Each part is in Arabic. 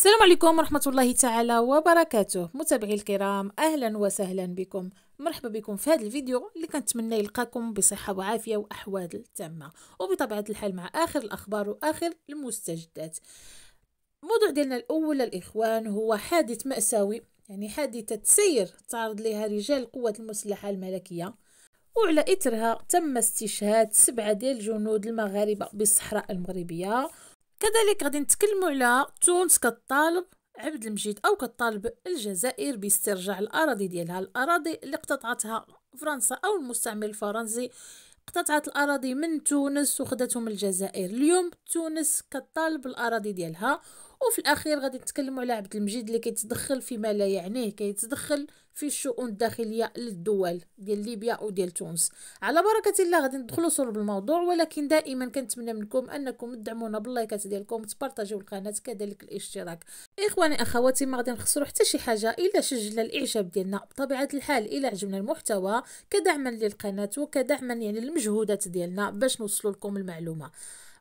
السلام عليكم ورحمة الله تعالى وبركاته متابعي الكرام أهلا وسهلا بكم مرحبا بكم في هذا الفيديو اللي كنتمنى يلقاكم بصحة وعافية وأحوال تامة وبطبيعة الحال مع آخر الأخبار وآخر المستجدات الموضوع ديالنا الأول الإخوان هو حادث مأساوي يعني حادثة سير تعرض لها رجال القوات المسلحة الملكية وعلى إثرها تم استشهاد سبعة ديال جنود المغاربة بالصحراء المغربية كذلك غادي نتكلموا على تونس كطالب عبد المجيد او كطالب الجزائر باسترجاع الاراضي ديالها الاراضي اللي اقتطعتها فرنسا او المستعمر الفرنسي اقتطعت الاراضي من تونس وخدتهم الجزائر اليوم تونس كطالب الاراضي ديالها وفي الاخير غادي نتكلموا على عبد المجيد اللي كيتدخل فيما لا يعنيه كيتدخل في الشؤون الداخليه للدول ديال ليبيا وديال تونس على بركه الله غادي ندخلوا صلب الموضوع ولكن دائما كنتمنى منكم انكم تدعمونا باللايكات ديالكم تبارطاجيو القناه كذلك الاشتراك اخواني اخواتي ما غادي نخسروا حتى شي حاجه الا سجلنا الاعجاب ديالنا بطبيعه الحال الا عجبنا المحتوى كدعما للقناه وكدعما يعني للمجهودات ديالنا باش نوصلوا لكم المعلومه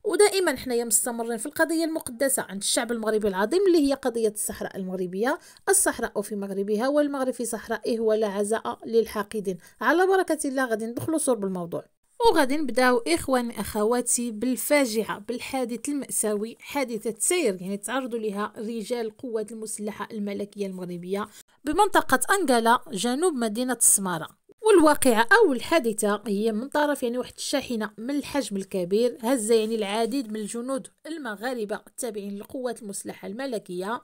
ودائما حنايا مستمرين في القضيه المقدسه عند الشعب المغربي العظيم اللي هي قضيه الصحراء المغربيه الصحراء في مغربها والمغرب في صحرائه ولا عزاء للحاقدين على بركه الله غادي ندخلوا صلب الموضوع وغادي نبداو اخواني اخواتي بالفاجعه بالحادث الماساوي حادثه سير يعني تعرضوا لها رجال القوات المسلحه الملكيه المغربيه بمنطقه انغالا جنوب مدينه السماره والواقعة أو الحادثة هي من طرف يعني واحد الشاحنة من الحجم الكبير هز يعني العديد من الجنود المغاربة التابعين للقوات المسلحة الملكية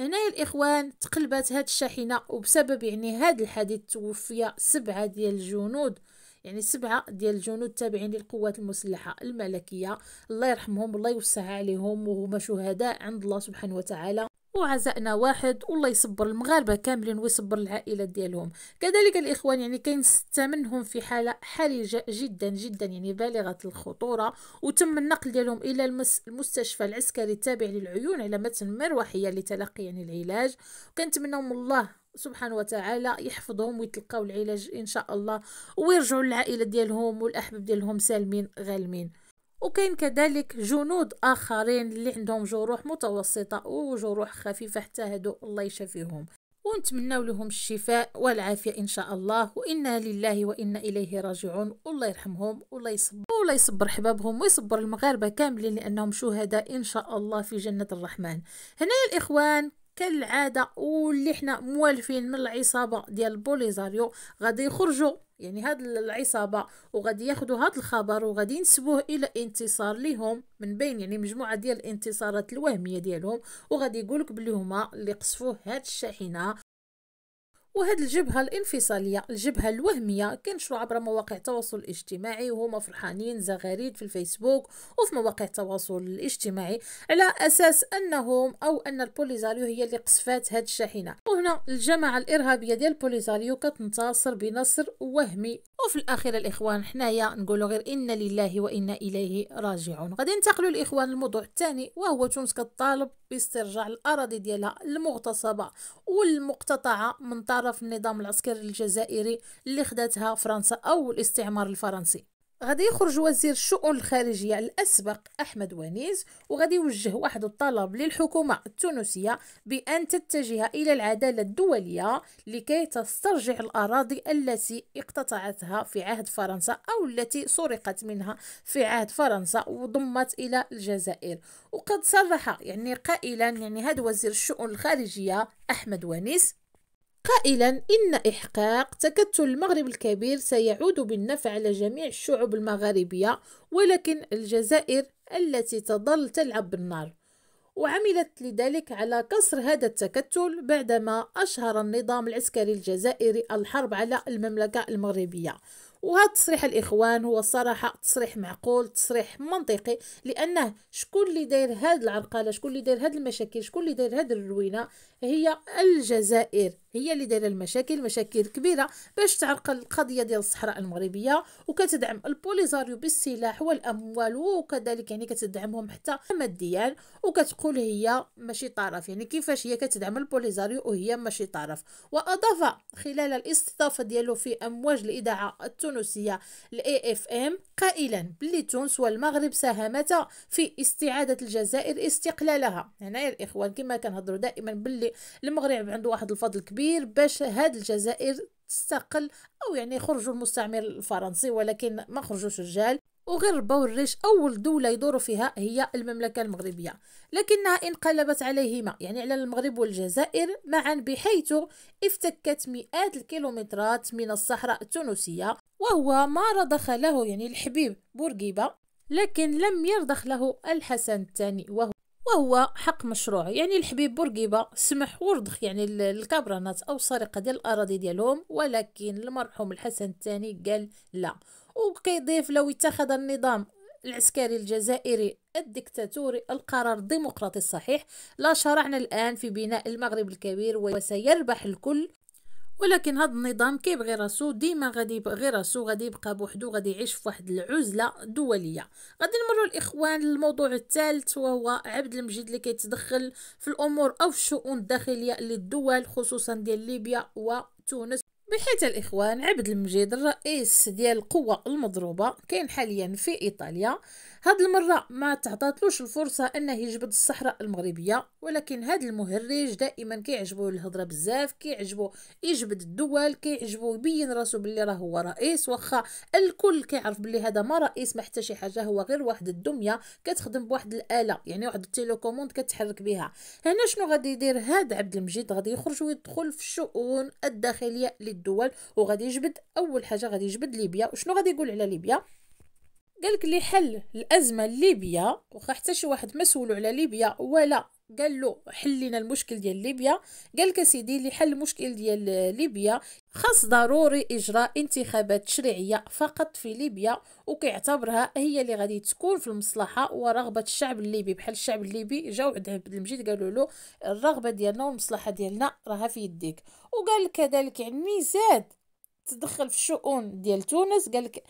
هنايا الإخوان تقلبت هاد الشاحنة وبسبب يعني هاد الحادث توفي سبعة ديال الجنود يعني سبعة ديال الجنود التابعين للقوات المسلحة الملكية الله يرحمهم الله يوسع عليهم وهما شهداء عند الله سبحانه وتعالى وعزائنا واحد والله يصبر المغاربة كاملين ويصبر العائلات ديالهم كذلك الإخوان يعني كاين ستة منهم في حالة حرجة جدا جدا يعني بالغة الخطورة وتم النقل ديالهم إلى المس المستشفى العسكري التابع للعيون على متن مروحية لتلقي يعني العلاج وكنتمناهم الله سبحانه وتعالى يحفظهم ويتلقاو العلاج ان شاء الله ويرجعوا للعائله ديالهم والاحباب ديالهم سالمين غالمين وكاين كذلك جنود اخرين اللي عندهم جروح متوسطه وجروح خفيفه حتى هادو الله يشافيهم ونتمناو لهم الشفاء والعافيه ان شاء الله وانا لله وانا اليه راجعون والله يرحمهم والله يصبر والله يصبر حبابهم ويصبر المغاربه كاملين لانهم شهداء ان شاء الله في جنه الرحمن هنايا الاخوان كالعاده واللي حنا موالفين من العصابه ديال بوليزاريو غادي يخرجوا يعني هاد العصابة وغادي ياخدوا هاد الخبر وغادي ينسبوه الى انتصار ليهم من بين يعني مجموعة ديال الانتصارات الوهمية ديالهم وغادي يقولك بلي هما اللي قصفوه هاد الشاحنة وهاد الجبهه الانفصاليه الجبهه الوهميه كنشرو عبر مواقع التواصل الاجتماعي وهما فرحانين زغاريد في الفيسبوك وفي مواقع التواصل الاجتماعي على اساس انهم او ان البوليزاريو هي اللي قصفات هاد الشاحنه وهنا الجماعه الارهابيه ديال البوليزاريو كتنتصر بنصر وهمي وفي الاخير الاخوان حنايا نقولوا غير ان لله وانا اليه راجعون غادي ننتقلوا الاخوان للموضوع الثاني وهو تونس كطالب باسترجاع الاراضي ديالها المغتصبه والمقتطعه من طرف تعرف النظام العسكري الجزائري اللي خداتها فرنسا أو الاستعمار الفرنسي غادي يخرج وزير الشؤون الخارجية الأسبق أحمد ونيز وغادي يوجه واحد الطلب للحكومة التونسية بأن تتجه إلى العدالة الدولية لكي تسترجع الأراضي التي اقتطعتها في عهد فرنسا أو التي سرقت منها في عهد فرنسا وضمت إلى الجزائر وقد صرح يعني قائلا يعني هذا وزير الشؤون الخارجية أحمد ونيس قائلا إن إحقاق تكتل المغرب الكبير سيعود بالنفع على جميع الشعوب المغاربية ولكن الجزائر التي تظل تلعب بالنار وعملت لذلك على كسر هذا التكتل بعدما أشهر النظام العسكري الجزائري الحرب على المملكة المغربية وهذا تصريح الإخوان هو صراحة تصريح معقول تصريح منطقي لأنه شكون اللي داير هاد العرقلة شكون اللي داير هاد المشاكل شكون اللي داير هاد الروينة هي الجزائر هي اللي دايره المشاكل مشاكل كبيره باش تعرقل القضيه ديال الصحراء المغربيه وكتدعم البوليزاريو بالسلاح والاموال وكذلك يعني كتدعمهم حتى ماديا وكتقول هي ماشي طرف يعني كيفاش هي كتدعم البوليزاريو وهي ماشي طرف واضاف خلال الاستضافه ديالو في امواج الاذاعه التونسية الاي اف ام قائلا بلي تونس والمغرب ساهمتا في استعادة الجزائر استقلالها هنا يا الاخوان كما كنهضروا دائما بلي المغرب عنده واحد الفضل كبير باش هاد الجزائر تستقل او يعني خرجوا المستعمر الفرنسي ولكن ما خرجوش رجال بور الريش أول دولة يدور فيها هي المملكة المغربية لكنها انقلبت عليهما يعني على المغرب والجزائر معا بحيث افتكت مئات الكيلومترات من الصحراء التونسية وهو ما رضخ له يعني الحبيب بورقيبة لكن لم يرضخ له الحسن الثاني وهو وهو حق مشروع يعني الحبيب بورقيبه سمح ورضخ يعني الكابرانات او سرقه ديال الاراضي ديالهم ولكن المرحوم الحسن الثاني قال لا وكيضيف لو اتخذ النظام العسكري الجزائري الدكتاتوري القرار الديمقراطي الصحيح لا شرعنا الآن في بناء المغرب الكبير وسيربح الكل ولكن هذا النظام كيبغي راسو ديما غادي يبغي راسو غادي يبقى بوحدو غادي يعيش في واحد العزله دوليه غادي نمروا الاخوان للموضوع الثالث وهو عبد المجيد اللي كيتدخل في الامور او في الشؤون الداخليه للدول خصوصا ديال ليبيا وتونس من الإخوان عبد المجيد الرئيس ديال القوة المضروبة كاين حاليا في إيطاليا هاد المرة ما تعطاتلوش الفرصة أنه يجبد الصحراء المغربية ولكن هاد المهرج دائما كيعجبو الهضرة بزاف كيعجبو يجبد الدول كيعجبو يبين راسو بلي راه هو رئيس واخا الكل كيعرف بلي هذا ما رئيس ما حتى شي حاجة هو غير واحد الدمية كتخدم بواحد الآلة يعني واحد التيليكوموند كتحرك بها هنا شنو غادي يدير هاد عبد المجيد غادي يخرج ويدخل في الشؤون الداخلية الدول وغادي يجبد اول حاجه غادي يجبد ليبيا وشنو غادي يقول على ليبيا قالك لي حل الازمه الليبيه واخا حتى شي واحد ما سولو على ليبيا ولا قال له حل لنا المشكل ديال ليبيا قال لك سيدي اللي حل المشكل ديال ليبيا خاص ضروري اجراء انتخابات تشريعيه فقط في ليبيا وكيعتبرها هي اللي غادي تكون في المصلحه ورغبه الشعب الليبي بحال الشعب الليبي جاو عند عبد المجيد قالوا له الرغبه ديالنا والمصلحه ديالنا راها في يديك وقال كذلك يعني زاد تدخل في الشؤون ديال تونس قال لك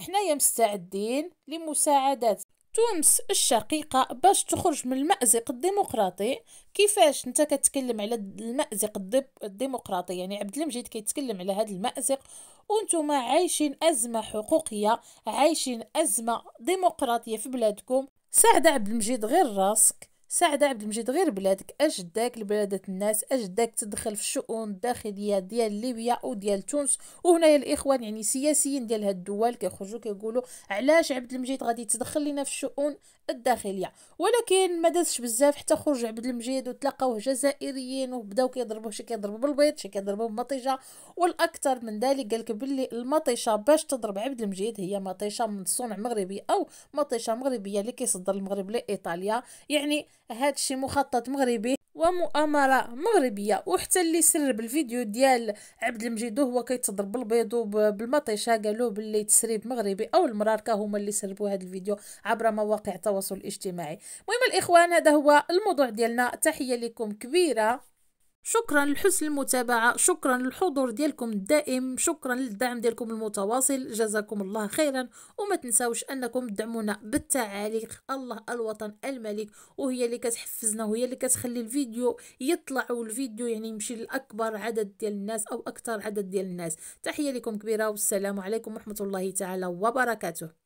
حنايا مستعدين لمساعدات تونس الشقيقة باش تخرج من المأزق الديمقراطي كيفاش انت كتكلم على المأزق الديمقراطي يعني عبد المجيد كيتكلم على هذا المأزق وانتم عايشين أزمة حقوقية عايشين أزمة ديمقراطية في بلادكم ساعد عبد المجيد غير راسك ساعد عبد المجيد غير بلادك اجداك لبلادة الناس اجداك تدخل في الشؤون الداخليه ديال ليبيا وديال تونس وهنايا الاخوان يعني سياسيين ديال هاد الدول كيخرجوا كيقولوا علاش عبد المجيد غادي تدخل لنا في الشؤون الداخليه ولكن ما دازش بزاف حتى خرج عبد المجيد وتلاقاوه جزائريين وبداو كيضربوه شي كيضربوا بالبيض شي كيضربوا بمطيشه والاكثر من ذلك قالك باللي المطيشه باش تضرب عبد المجيد هي مطيشه من صنع مغربي او مطيشه مغربيه اللي كيصدر المغرب لايطاليا يعني هذا الشيء مخطط مغربي ومؤامرة مغربية وحتى اللي سرب الفيديو ديال عبد المجيد وهو كيتضرب بالبيض وبالمطيشة قالوا باللي تسريب مغربي او المراركة هما اللي سربوا هذا الفيديو عبر مواقع التواصل الاجتماعي المهم الاخوان هذا هو الموضوع ديالنا تحية لكم كبيرة شكرا لحسن المتابعة شكرا للحضور ديالكم الدائم شكرا للدعم ديالكم المتواصل جزاكم الله خيرا وما تنساوش انكم دعمونا بالتعاليق الله الوطن الملك وهي اللي كتحفزنا وهي اللي كتخلي الفيديو يطلع والفيديو يعني يمشي لاكبر عدد ديال الناس او اكثر عدد ديال الناس تحية لكم كبيرة والسلام عليكم ورحمة الله تعالى وبركاته